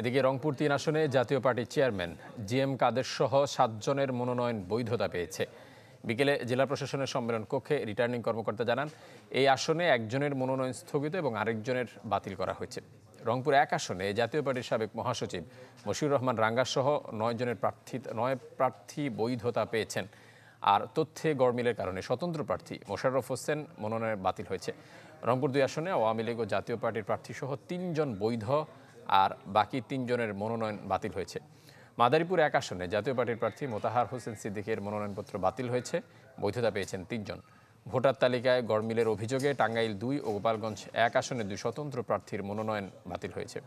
এদিকে রংপুর তিন আসনে জাতীয় পার্টির চেয়ারম্যান জি এম কাদের সহ সাতজনের মনোনয়ন বৈধতা পেয়েছে বিকেলে জেলা প্রশাসনের সম্মেলন কক্ষে রিটার্নিং কর্মকর্তা জানান এই আসনে একজনের মনোনয়ন স্থগিত এবং আরেকজনের বাতিল করা হয়েছে রংপুর এক আসনে জাতীয় পার্টির সাবেক মহাসচিব মশিউর রহমান রাঙ্গাসহ নয় জনের প্রার্থী নয় প্রার্থী বৈধতা পেয়েছেন আর তথ্যে গড়মিলের কারণে স্বতন্ত্র প্রার্থী মোশাররফ হোসেন মনোনয়ন বাতিল হয়েছে রংপুর দুই আসনে আওয়ামী লীগ ও জাতীয় পার্টির প্রার্থীসহ তিনজন বৈধ আর বাকি তিনজনের মনোনয়ন বাতিল হয়েছে মাদারীপুর এক আসনে জাতীয় পার্টির প্রার্থী মোতাহার হোসেন সিদ্দিকের মনোনয়নপত্র বাতিল হয়েছে বৈধতা পেয়েছেন তিনজন ভোটার তালিকায় গড়মিলের অভিযোগে টাঙ্গাইল দুই ও গোপালগঞ্জ এক আসনে দুই স্বতন্ত্র প্রার্থীর মনোনয়ন বাতিল হয়েছে